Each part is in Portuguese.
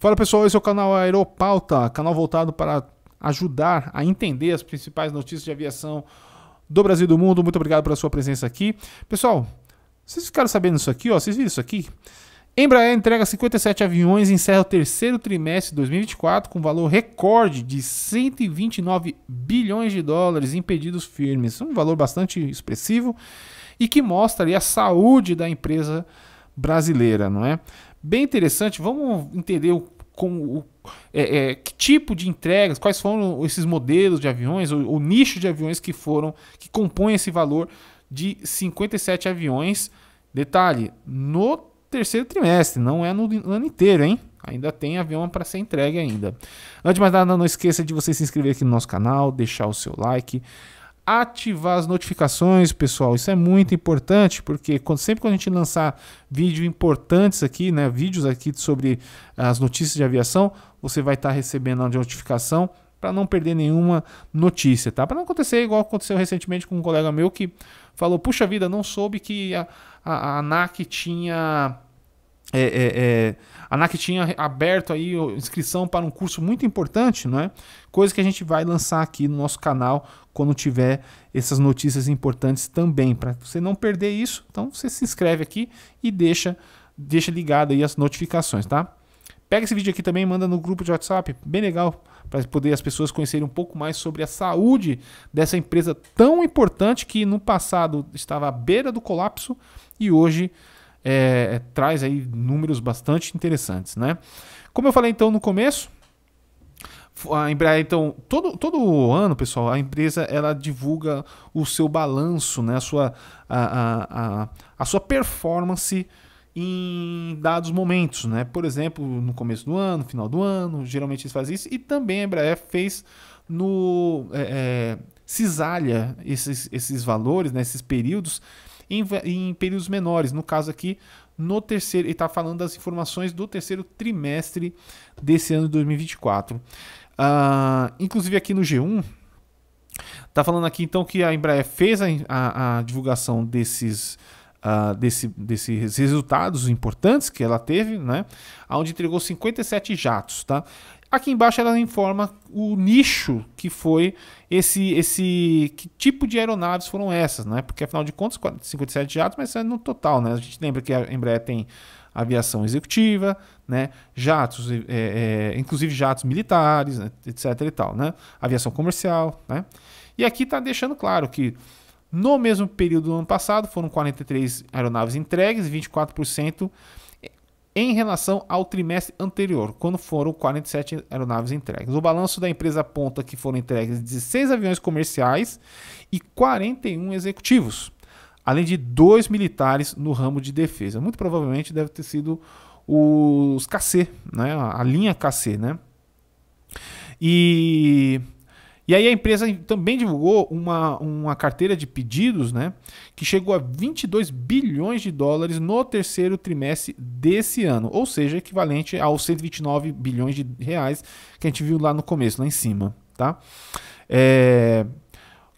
Fala pessoal, esse é o canal Aeropauta, canal voltado para ajudar a entender as principais notícias de aviação do Brasil e do mundo. Muito obrigado pela sua presença aqui. Pessoal, vocês ficaram sabendo isso aqui, ó? Vocês viram isso aqui? Embraer entrega 57 aviões e encerra o terceiro trimestre de 2024 com valor recorde de 129 bilhões de dólares em pedidos firmes. Um valor bastante expressivo e que mostra ali, a saúde da empresa brasileira, não é? bem interessante. Vamos entender o, como, o, é, é, que tipo de entregas, quais foram esses modelos de aviões, o, o nicho de aviões que foram, que compõem esse valor de 57 aviões. Detalhe, no terceiro trimestre, não é no, no ano inteiro, hein? Ainda tem avião para ser entregue ainda. Antes de mais nada, não esqueça de você se inscrever aqui no nosso canal, deixar o seu like, ativar as notificações, pessoal. Isso é muito importante, porque quando, sempre quando a gente lançar vídeos importantes aqui, né, vídeos aqui sobre as notícias de aviação, você vai estar tá recebendo a notificação para não perder nenhuma notícia, tá? Para não acontecer igual aconteceu recentemente com um colega meu que falou: "Puxa vida, não soube que a, a, a ANAC tinha é, é, é, a NAC tinha aberto aí inscrição para um curso muito importante, não é? Coisa que a gente vai lançar aqui no nosso canal quando tiver essas notícias importantes também. Para você não perder isso, então você se inscreve aqui e deixa, deixa ligado aí as notificações, tá? Pega esse vídeo aqui também, manda no grupo de WhatsApp, bem legal, para poder as pessoas conhecerem um pouco mais sobre a saúde dessa empresa tão importante que no passado estava à beira do colapso e hoje é, é, traz aí números bastante interessantes, né? Como eu falei então no começo, a Embraer, então, todo, todo ano, pessoal, a empresa ela divulga o seu balanço, né? a, sua, a, a, a, sua performance em dados momentos, né? Por exemplo, no começo do ano, final do ano, geralmente eles fazem isso. E também a Embraer fez no é, é, cisalha esses, esses valores, né? esses períodos em, em períodos menores. No caso aqui, no terceiro, ele está falando das informações do terceiro trimestre desse ano de 2024. Uh, ah, inclusive aqui no G1, Tá falando aqui então que a Embraer fez a, a, a divulgação desses, uh, desse, desses resultados importantes que ela teve, né? Onde entregou 57 jatos, tá? Aqui embaixo ela informa o nicho que foi esse, esse que tipo de aeronaves foram essas, né? Porque afinal de contas 57 jatos, mas é no total, né? A gente lembra que a Embraer tem aviação executiva, né? Jatos, é, é, inclusive jatos militares, né? etc e tal, né? Aviação comercial, né? E aqui está deixando claro que no mesmo período do ano passado foram 43 aeronaves entregues, 24% em relação ao trimestre anterior, quando foram 47 aeronaves entregues. O balanço da empresa aponta que foram entregues 16 aviões comerciais e 41 executivos, além de dois militares no ramo de defesa. Muito provavelmente deve ter sido os KC, né? a linha KC. Né? E e aí a empresa também divulgou uma, uma carteira de pedidos, né, que chegou a 22 bilhões de dólares no terceiro trimestre desse ano, ou seja, equivalente aos 129 bilhões de reais que a gente viu lá no começo, lá em cima, tá? É,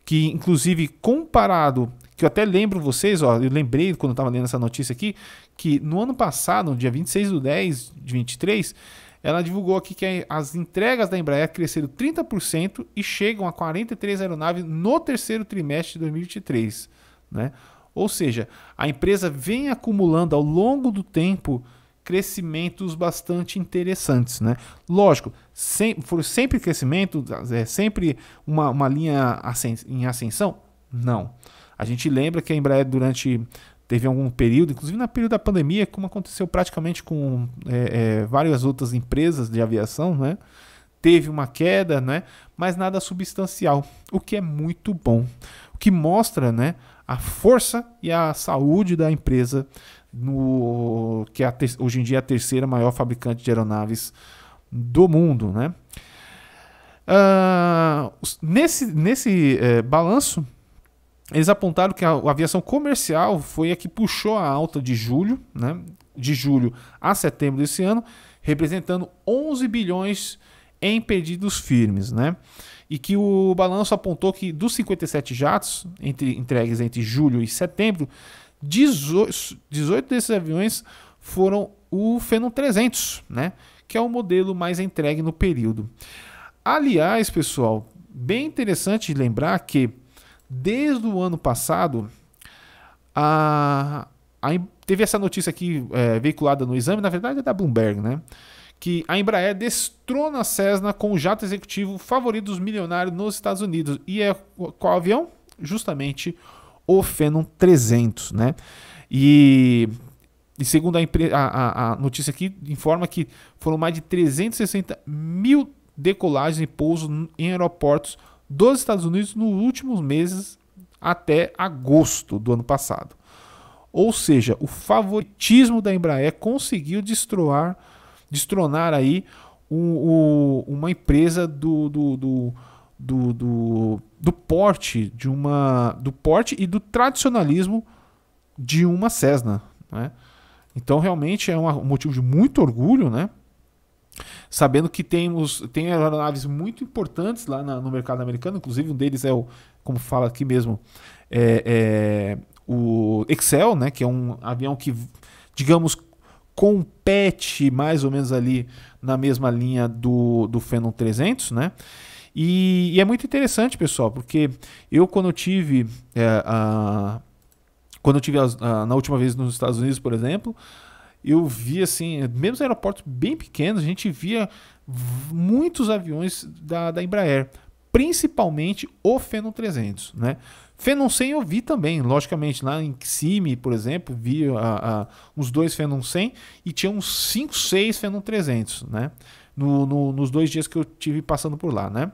que inclusive comparado que eu até lembro vocês, ó, eu lembrei quando eu estava lendo essa notícia aqui, que no ano passado, no dia 26 do 10 de 23, ela divulgou aqui que as entregas da Embraer cresceram 30% e chegam a 43 aeronaves no terceiro trimestre de 2023. Né? Ou seja, a empresa vem acumulando ao longo do tempo crescimentos bastante interessantes, né? Lógico, sempre, foi sempre crescimento, é sempre uma, uma linha em ascensão? Não. A gente lembra que a Embraer durante teve algum período, inclusive na período da pandemia, como aconteceu praticamente com é, é, várias outras empresas de aviação, né? Teve uma queda, né? Mas nada substancial, o que é muito bom, o que mostra, né? A força e a saúde da empresa no que é hoje em dia é a terceira maior fabricante de aeronaves do mundo, né? Uh, nesse nesse é, balanço, eles apontaram que a aviação comercial foi a que puxou a alta de julho, né, de julho a setembro desse ano, representando 11 bilhões em pedidos firmes, né? E que o balanço apontou que dos 57 jatos entre, entregues entre julho e setembro, 18, 18 desses aviões foram o Fenon 300, né? Que é o modelo mais entregue no período. Aliás, pessoal, bem interessante lembrar que desde o ano passado, a, a, teve essa notícia aqui é, veiculada no exame, na verdade é da Bloomberg, né? Que a Embraer destrona a Cessna com o jato executivo favorito dos milionários nos Estados Unidos. E é qual avião? Justamente o Phenom 300, né? E, e segundo a, a, a notícia aqui, informa que foram mais de 360 mil decolagens e pousos em aeroportos dos Estados Unidos nos últimos meses até agosto do ano passado. Ou seja, o favoritismo da Embraer conseguiu destroar, destronar aí uma empresa do, do, do, do, do, do porte de uma do porte e do tradicionalismo de uma Cessna, né? Então realmente é um motivo de muito orgulho, né? sabendo que temos tem aeronaves muito importantes lá na, no mercado americano, inclusive um deles é o, como fala aqui mesmo, é, é, o Excel, né, que é um avião que, digamos, compete mais ou menos ali na mesma linha do, do Phenom 300, né? E, e é muito interessante, pessoal, porque eu quando eu tive é, a, quando eu tive a, a, na última vez nos Estados Unidos, por exemplo, eu vi assim, mesmo aeroportos bem pequenos, a gente via muitos aviões da, da Embraer, principalmente o Fenon 300, né? Phenom 100 eu vi também, logicamente, lá em Cime, por exemplo, vi a, a, uns dois Fenon 100 e tinha uns 5, 6 Fenon 300, né? No, no, nos dois dias que eu tive passando por lá, né?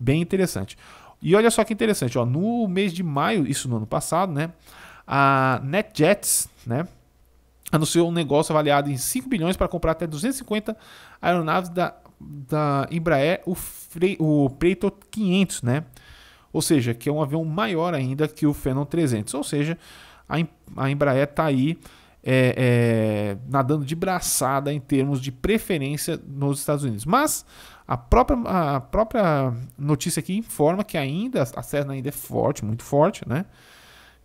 Bem interessante. E olha só que interessante, ó, no mês de maio, isso no ano passado, né? A NetJets, né? anunciou um negócio avaliado em 5 bilhões para comprar até 250 aeronaves da, da Embraer, o, Fre o Preto 500, né? Ou seja, que é um avião maior ainda que o Phenom 300. Ou seja, a, a Embraer está aí é, é, nadando de braçada em termos de preferência nos Estados Unidos. Mas a própria, a própria notícia aqui informa que ainda a Cessna ainda é forte, muito forte, né?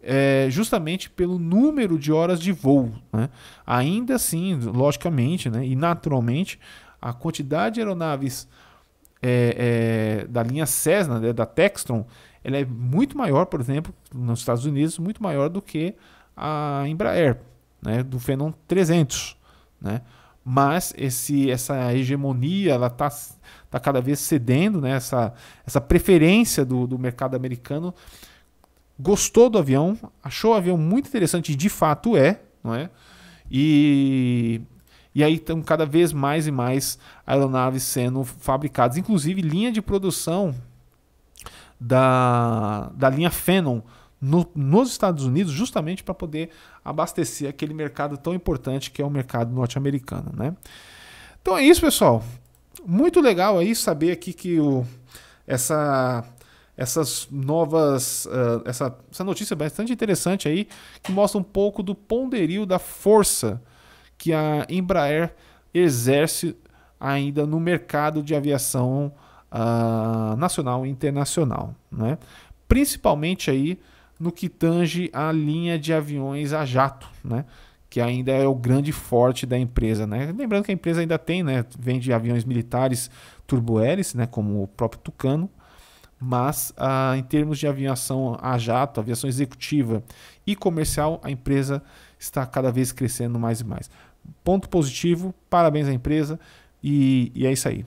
é, justamente pelo número de horas de voo. Né? Ainda assim, logicamente né, e naturalmente, a quantidade de aeronaves é, é, da linha Cessna, né, da Textron, ela é muito maior, por exemplo, nos Estados Unidos, muito maior do que a Embraer, né, do Phenom 300. Né? Mas esse, essa hegemonia ela está tá cada vez cedendo, né? essa, essa preferência do, do mercado americano gostou do avião, achou o avião muito interessante, de fato é, não é? E, e aí estão cada vez mais e mais aeronaves sendo fabricadas, inclusive linha de produção da, da linha Phenom no, nos Estados Unidos, justamente para poder abastecer aquele mercado tão importante que é o mercado norte-americano, né? Então é isso, pessoal. Muito legal aí saber aqui que o, essa essas novas. Uh, essa, essa notícia bastante interessante aí, que mostra um pouco do ponderio da força que a Embraer exerce ainda no mercado de aviação uh, nacional e internacional. Né? Principalmente aí no que tange a linha de aviões a jato, né? que ainda é o grande forte da empresa. Né? Lembrando que a empresa ainda tem, né? vende aviões militares turbo né? como o próprio Tucano, mas ah, em termos de aviação a jato, aviação executiva e comercial, a empresa está cada vez crescendo mais e mais. Ponto positivo, parabéns à empresa e, e é isso aí.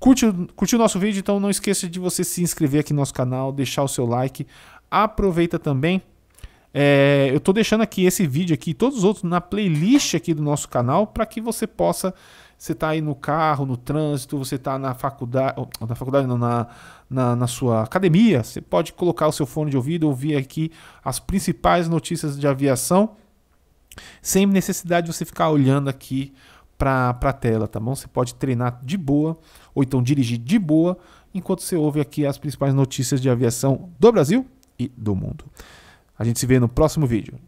Curte, curtiu o nosso vídeo? Então não esqueça de você se inscrever aqui no nosso canal, deixar o seu like. Aproveita também é, eu estou deixando aqui esse vídeo aqui, todos os outros na playlist aqui do nosso canal para que você possa você está aí no carro, no trânsito, você está na faculdade, na faculdade não, na, na, na, sua academia, você pode colocar o seu fone de ouvido, ouvir aqui as principais notícias de aviação, sem necessidade de você ficar olhando aqui para a tela, tá bom? Você pode treinar de boa, ou então dirigir de boa, enquanto você ouve aqui as principais notícias de aviação do Brasil e do mundo. A gente se vê no próximo vídeo.